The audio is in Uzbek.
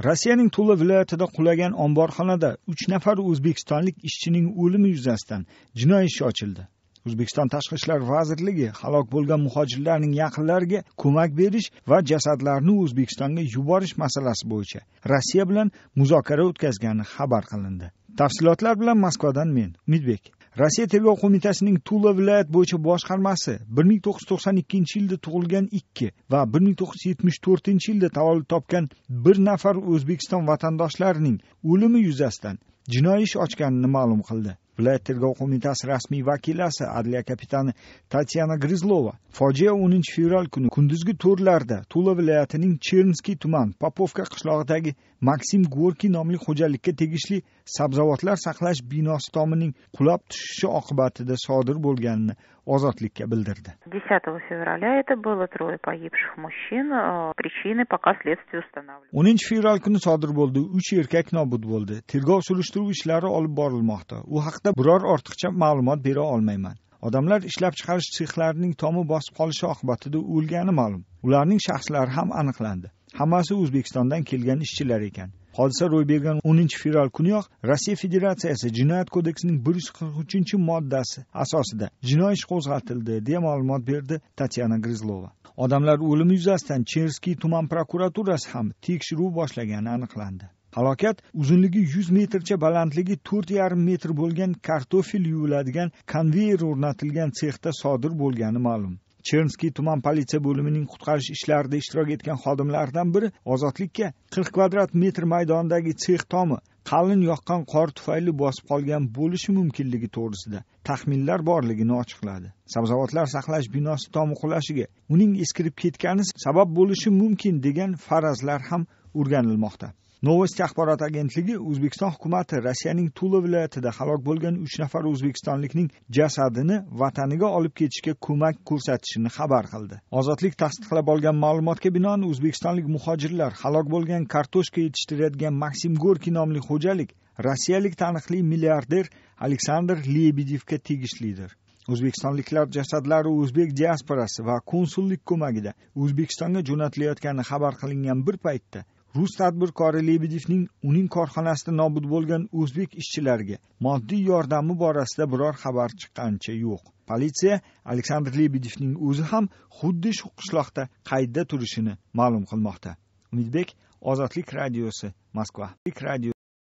rossiyaning tula viloyatida qulagan omborxonada uch nafar o'zbekistonlik ishchining o'limi yuzasidan jinoiy ish ochildi o'zbekiston tashqi ishlar vazirligi halok bo'lgan muhojirlarning yaqinlariga ko'mak berish va jasadlarni o'zbekistonga yuborish masalasi bo'yicha rossiya bilan muzokara o'tkazgani xabar qilindi tafsilotlar bilan moskvadan men umidbek rossiya tergov qo'mitasining tula viloyat bo'yicha boshqarmasi bir ming to'qqiz yuz to'qson ikkinchi yilda tug'ilgan ikki va bir ming to'qqiz yuz yetmish to'rtinchi yilda tavallud topgan bir nafar o'zbekiston vatandoshlarining o'limi yuzasidan jinoiy ish ochganini ma'lum qildi viloyat tergov qo'mitasi rasmiy vakilasi adliya kapitani tatyana grizlova fojia o'ninchi fevral kuni kunduzgi to'rtlarda tula viloyatining chernskiy tuman popovka qishlog'idagi maksim gorkiy nomli xo'jalikka tegishli sabzavotlar saqlash binosi tomining qulab tushishi oqibatida sodir bo'lganini ozodlikka bildirdi 10 fevraля это было трое погибших мужчин э, причины пока следствие устанавливает o'ninchi fevral kuni sodir bo'ldi uch erkak nobud bo'ldi tergov surishtiruv ishlari olib borilmoqda u haqida biror ortiqcha ma'lumot bera olmayman odamlar ishlab chiqarish sexlarining tomi bosib qolishi oqibatida o'lgani ma'lum ularning shaxslari ham aniqlandi hammasi o'zbekistondan kelgan ishchilar ekan hodisa ro'y bergan o'ninchi fevral kuniyoq rossiya federatsiyasi jinoyat kodeksining bir yuz qirq uchinchi moddasi asosida jinoiy ish qo'zg'atildi deya ma'lumot berdi tatyana grizlova odamlar o'limi yuzasidan cherskiy tuman prokuraturasi ham tekshiruv boshlagani aniqlandi halokat uzunligi yuz metrcha balandligi to'rt yarim metr bo'lgan kartofel yuviladigan konveyer o'rnatilgan sexda sodir bo'lgani ma'lum chernskiy tuman politsiya bo'limining qutqarish ishlarida ishtirok etgan xodimlaridan biri ozodlikka qirq kvadrat metr maydondagi sex tomi qalin yoqqan qor tufayli bosib qolgan bo'lishi mumkinligi to'g'risida taxminlar borligini ochiqladi sabzavotlar saqlash binosi tomi qulashiga uning eskirib ketgani sabab bo'lishi mumkin degan farazlar ham o'rganilmoqda novosti axborot agentligi o'zbekiston hukumati rossiyaning tula viloyatida halok bo'lgan uch nafar o'zbekistonlikning jasadini vataniga olib ketishga ko'mak ko'rsatishini xabar qildi ozodlik tasdiqlab olgan ma'lumotga binoan o'zbekistonlik muhojirlar halok bo'lgan kartoshka yetishtiradigan maksim gorki nomli xo'jalik rossiyalik taniqli milliarder aleksandr lebedevga tegishlidir o'zbekistonliklar jasadlari o'zbek diasporasi va konsullik ko'magida o'zbekistonga jo'natilayotgani xabar qilingan bir paytda rus tadbirkori lebedevning uning korxonasida nobud bo'lgan o'zbek ishchilariga moddiy yordami borasida biror xabar chiqqanicha yo'q politsiya aleksandr lebedevning o'zi ham xuddi shu qishloqda qaydda turishini ma'lum qilmoqda umidbek ozodlik radiosi moskva radio